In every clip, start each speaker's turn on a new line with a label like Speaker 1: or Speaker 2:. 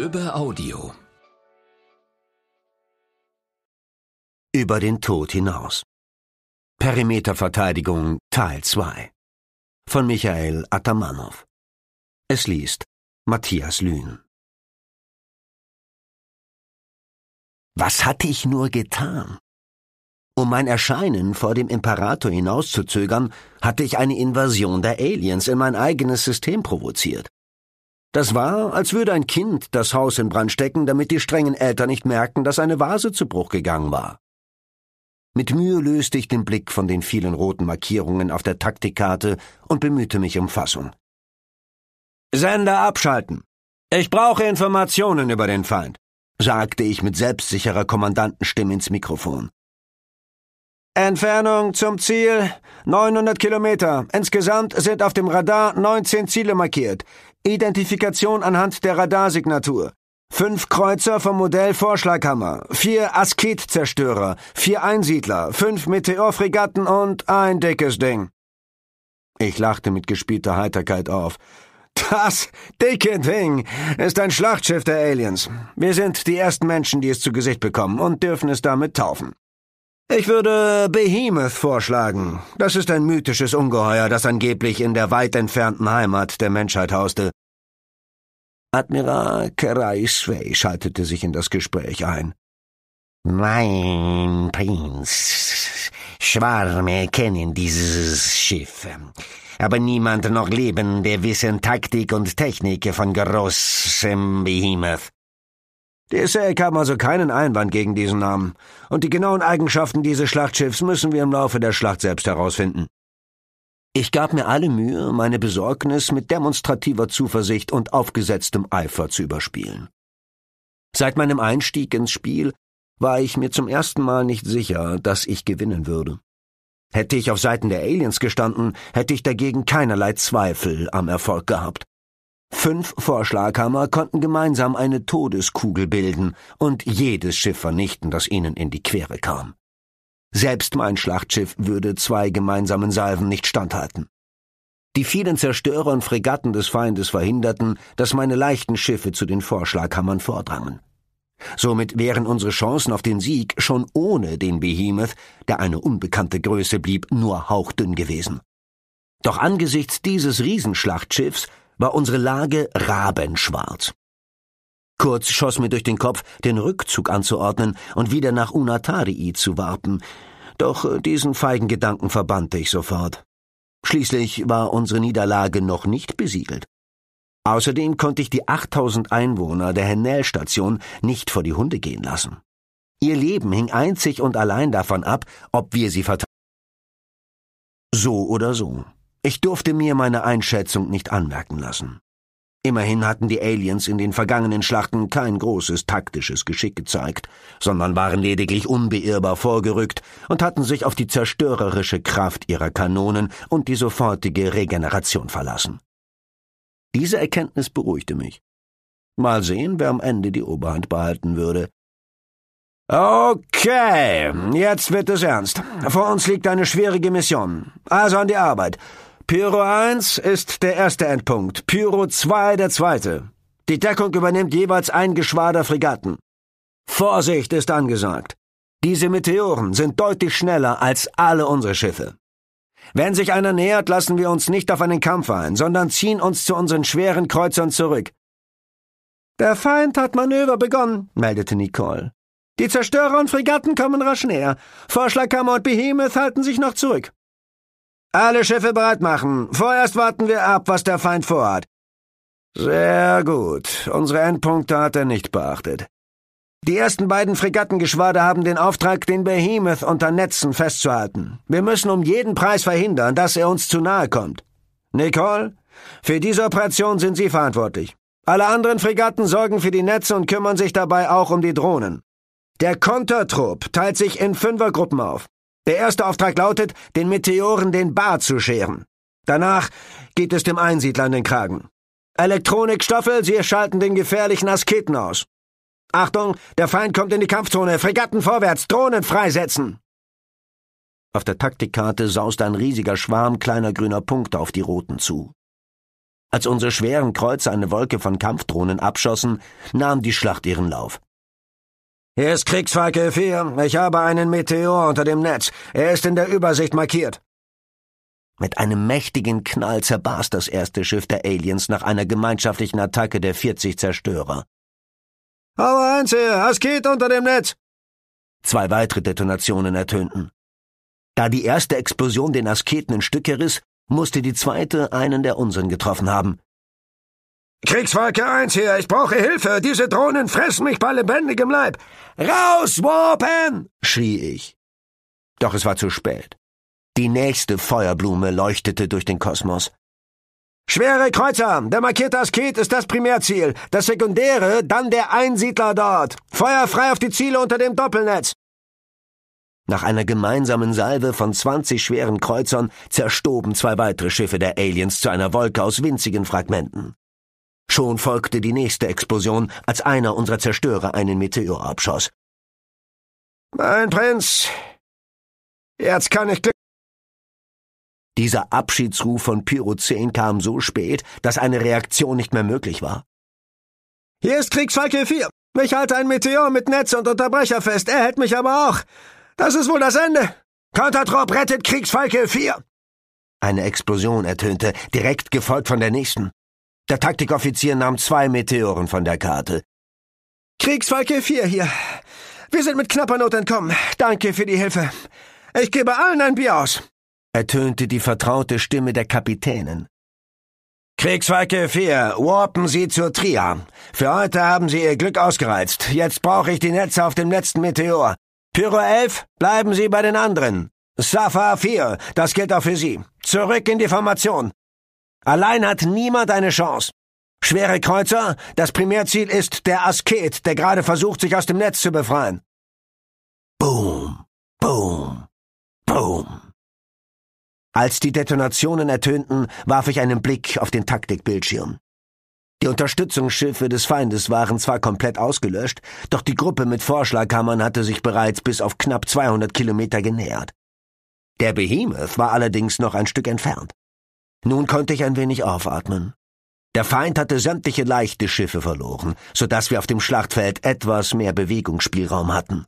Speaker 1: Lübbe Audio Über den Tod hinaus. Perimeterverteidigung Teil 2 von Michael Atamanov. Es liest Matthias Lühn. Was hatte ich nur getan? Um mein Erscheinen vor dem Imperator hinauszuzögern, hatte ich eine Invasion der Aliens in mein eigenes System provoziert. Das war, als würde ein Kind das Haus in Brand stecken, damit die strengen Eltern nicht merken, dass eine Vase zu Bruch gegangen war. Mit Mühe löste ich den Blick von den vielen roten Markierungen auf der Taktikkarte und bemühte mich um Fassung. Sender abschalten. Ich brauche Informationen über den Feind, sagte ich mit selbstsicherer Kommandantenstimme ins Mikrofon. Entfernung zum Ziel 900 Kilometer. Insgesamt sind auf dem Radar 19 Ziele markiert. Identifikation anhand der Radarsignatur. Fünf Kreuzer vom Modell Vorschlaghammer, vier Asketzerstörer, vier Einsiedler, fünf Meteorfregatten und ein dickes Ding. Ich lachte mit gespielter Heiterkeit auf. Das dicke Ding ist ein Schlachtschiff der Aliens. Wir sind die ersten Menschen, die es zu Gesicht bekommen und dürfen es damit taufen. Ich würde Behemoth vorschlagen. Das ist ein mythisches Ungeheuer, das angeblich in der weit entfernten Heimat der Menschheit hauste. Admiral Kerai schaltete sich in das Gespräch ein. Mein Prinz, Schwarme kennen dieses Schiff. Aber niemand noch lebend, der wissen Taktik und Technik von großem Behemoth. DSA haben also keinen Einwand gegen diesen Namen. Und die genauen Eigenschaften dieses Schlachtschiffs müssen wir im Laufe der Schlacht selbst herausfinden. Ich gab mir alle Mühe, meine Besorgnis mit demonstrativer Zuversicht und aufgesetztem Eifer zu überspielen. Seit meinem Einstieg ins Spiel war ich mir zum ersten Mal nicht sicher, dass ich gewinnen würde. Hätte ich auf Seiten der Aliens gestanden, hätte ich dagegen keinerlei Zweifel am Erfolg gehabt. Fünf Vorschlaghammer konnten gemeinsam eine Todeskugel bilden und jedes Schiff vernichten, das ihnen in die Quere kam. Selbst mein Schlachtschiff würde zwei gemeinsamen Salven nicht standhalten. Die vielen Zerstörer und Fregatten des Feindes verhinderten, dass meine leichten Schiffe zu den Vorschlaghammern vordrangen. Somit wären unsere Chancen auf den Sieg schon ohne den Behemoth, der eine unbekannte Größe blieb, nur hauchdünn gewesen. Doch angesichts dieses Riesenschlachtschiffs war unsere Lage rabenschwarz. Kurz schoss mir durch den Kopf, den Rückzug anzuordnen und wieder nach Unatarii zu warpen, doch äh, diesen feigen Gedanken verbannte ich sofort. Schließlich war unsere Niederlage noch nicht besiegelt. Außerdem konnte ich die 8000 Einwohner der Hennell-Station nicht vor die Hunde gehen lassen. Ihr Leben hing einzig und allein davon ab, ob wir sie verteidigen. So oder so. Ich durfte mir meine Einschätzung nicht anmerken lassen. Immerhin hatten die Aliens in den vergangenen Schlachten kein großes taktisches Geschick gezeigt, sondern waren lediglich unbeirrbar vorgerückt und hatten sich auf die zerstörerische Kraft ihrer Kanonen und die sofortige Regeneration verlassen. Diese Erkenntnis beruhigte mich. Mal sehen, wer am Ende die Oberhand behalten würde. Okay, jetzt wird es ernst. Vor uns liegt eine schwierige Mission. Also an die Arbeit. Pyro 1 ist der erste Endpunkt, Pyro 2 der zweite. Die Deckung übernimmt jeweils ein Geschwader Fregatten. Vorsicht ist angesagt. Diese Meteoren sind deutlich schneller als alle unsere Schiffe. Wenn sich einer nähert, lassen wir uns nicht auf einen Kampf ein, sondern ziehen uns zu unseren schweren Kreuzern zurück. Der Feind hat Manöver begonnen, meldete Nicole. Die Zerstörer und Fregatten kommen rasch näher. Vorschlagkammer und Behemoth halten sich noch zurück. Alle Schiffe bereit machen. Vorerst warten wir ab, was der Feind vorhat. Sehr gut. Unsere Endpunkte hat er nicht beachtet. Die ersten beiden Fregattengeschwader haben den Auftrag, den Behemoth unter Netzen festzuhalten. Wir müssen um jeden Preis verhindern, dass er uns zu nahe kommt. Nicole, für diese Operation sind Sie verantwortlich. Alle anderen Fregatten sorgen für die Netze und kümmern sich dabei auch um die Drohnen. Der Kontertrupp teilt sich in Fünfergruppen auf. Der erste Auftrag lautet, den Meteoren den Bart zu scheren. Danach geht es dem Einsiedler an den Kragen. Elektronikstaffel, Sie schalten den gefährlichen Asketen aus. Achtung, der Feind kommt in die Kampfzone. Fregatten vorwärts, Drohnen freisetzen. Auf der Taktikkarte saust ein riesiger Schwarm kleiner grüner Punkte auf die Roten zu. Als unsere schweren Kreuzer eine Wolke von Kampfdrohnen abschossen, nahm die Schlacht ihren Lauf. Hier ist Kriegsfalke 4. Ich habe einen Meteor unter dem Netz. Er ist in der Übersicht markiert. Mit einem mächtigen Knall zerbarst das erste Schiff der Aliens nach einer gemeinschaftlichen Attacke der 40 Zerstörer. Aber eins her, Asket unter dem Netz! Zwei weitere Detonationen ertönten. Da die erste Explosion den Asketen in Stücke riss, musste die zweite einen der unseren getroffen haben. Kriegswolke 1 hier, ich brauche Hilfe. Diese Drohnen fressen mich bei lebendigem Leib. Raus, Warpen! schrie ich. Doch es war zu spät. Die nächste Feuerblume leuchtete durch den Kosmos. Schwere Kreuzer! Der markierte Asket ist das Primärziel. Das Sekundäre, dann der Einsiedler dort. Feuer frei auf die Ziele unter dem Doppelnetz. Nach einer gemeinsamen Salve von 20 schweren Kreuzern zerstoben zwei weitere Schiffe der Aliens zu einer Wolke aus winzigen Fragmenten. Schon folgte die nächste Explosion, als einer unserer Zerstörer einen Meteor abschoss. Mein Prinz, jetzt kann ich Glück. Dieser Abschiedsruf von Pyro 10 kam so spät, dass eine Reaktion nicht mehr möglich war. Hier ist Kriegsfalke 4. Mich halte ein Meteor mit Netz und Unterbrecher fest. Er hält mich aber auch. Das ist wohl das Ende. Kontertrop rettet Kriegsfalke 4. Eine Explosion ertönte, direkt gefolgt von der nächsten. Der Taktikoffizier nahm zwei Meteoren von der Karte. Kriegsfalke 4 hier. Wir sind mit knapper Not entkommen. Danke für die Hilfe. Ich gebe allen ein Bier aus, ertönte die vertraute Stimme der Kapitänin. Kriegsfalke 4, warpen Sie zur Tria. Für heute haben Sie Ihr Glück ausgereizt. Jetzt brauche ich die Netze auf dem letzten Meteor. Pyro 11, bleiben Sie bei den anderen. Safa 4, das gilt auch für Sie. Zurück in die Formation. Allein hat niemand eine Chance. Schwere Kreuzer, das Primärziel ist der Asket, der gerade versucht, sich aus dem Netz zu befreien. Boom, boom, boom. Als die Detonationen ertönten, warf ich einen Blick auf den Taktikbildschirm. Die Unterstützungsschiffe des Feindes waren zwar komplett ausgelöscht, doch die Gruppe mit Vorschlaghammern hatte sich bereits bis auf knapp 200 Kilometer genähert. Der Behemoth war allerdings noch ein Stück entfernt. Nun konnte ich ein wenig aufatmen. Der Feind hatte sämtliche leichte Schiffe verloren, so dass wir auf dem Schlachtfeld etwas mehr Bewegungsspielraum hatten.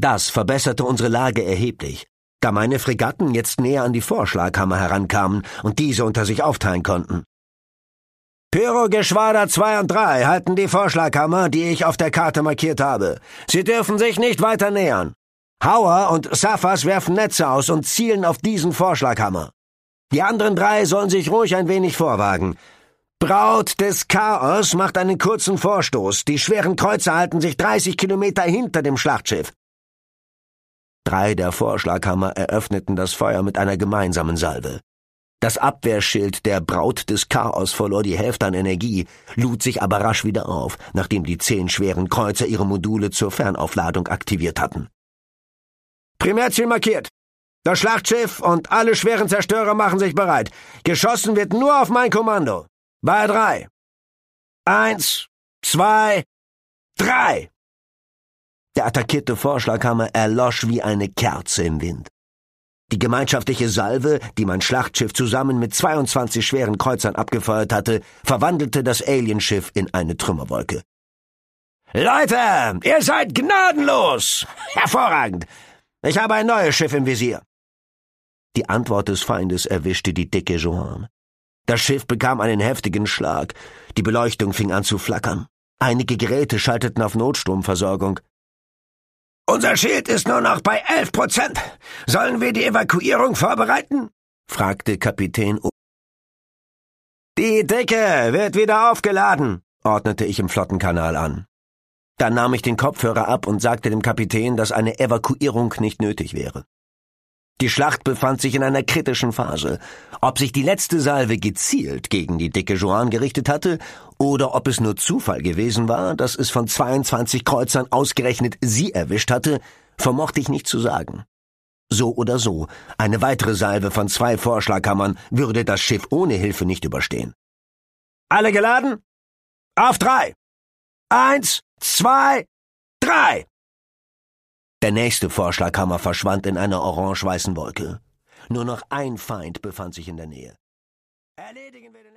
Speaker 1: Das verbesserte unsere Lage erheblich, da meine Fregatten jetzt näher an die Vorschlaghammer herankamen und diese unter sich aufteilen konnten. Pyrogeschwader 2 und 3 halten die Vorschlaghammer, die ich auf der Karte markiert habe. Sie dürfen sich nicht weiter nähern. Hauer und Safas werfen Netze aus und zielen auf diesen Vorschlaghammer. Die anderen drei sollen sich ruhig ein wenig vorwagen. Braut des Chaos macht einen kurzen Vorstoß. Die schweren Kreuzer halten sich 30 Kilometer hinter dem Schlachtschiff. Drei der Vorschlaghammer eröffneten das Feuer mit einer gemeinsamen Salve. Das Abwehrschild der Braut des Chaos verlor die Hälfte an Energie, lud sich aber rasch wieder auf, nachdem die zehn schweren Kreuzer ihre Module zur Fernaufladung aktiviert hatten. Primärziel markiert, das Schlachtschiff und alle schweren Zerstörer machen sich bereit. Geschossen wird nur auf mein Kommando. Bei drei. Eins, zwei, drei! Der attackierte Vorschlaghammer erlosch wie eine Kerze im Wind. Die gemeinschaftliche Salve, die mein Schlachtschiff zusammen mit 22 schweren Kreuzern abgefeuert hatte, verwandelte das Alienschiff in eine Trümmerwolke. Leute, ihr seid gnadenlos! Hervorragend! Ich habe ein neues Schiff im Visier. Die Antwort des Feindes erwischte die dicke Johann. Das Schiff bekam einen heftigen Schlag. Die Beleuchtung fing an zu flackern. Einige Geräte schalteten auf Notstromversorgung. Unser Schild ist nur noch bei elf Prozent. Sollen wir die Evakuierung vorbereiten? fragte Kapitän U. Die Decke wird wieder aufgeladen, ordnete ich im Flottenkanal an. Dann nahm ich den Kopfhörer ab und sagte dem Kapitän, dass eine Evakuierung nicht nötig wäre. Die Schlacht befand sich in einer kritischen Phase. Ob sich die letzte Salve gezielt gegen die dicke Joan gerichtet hatte oder ob es nur Zufall gewesen war, dass es von 22 Kreuzern ausgerechnet sie erwischt hatte, vermochte ich nicht zu sagen. So oder so, eine weitere Salve von zwei Vorschlaghammern würde das Schiff ohne Hilfe nicht überstehen. Alle geladen? Auf drei! Eins, zwei, drei! Der nächste Vorschlaghammer verschwand in einer orange-weißen Wolke. Nur noch ein Feind befand sich in der Nähe. Erledigen wir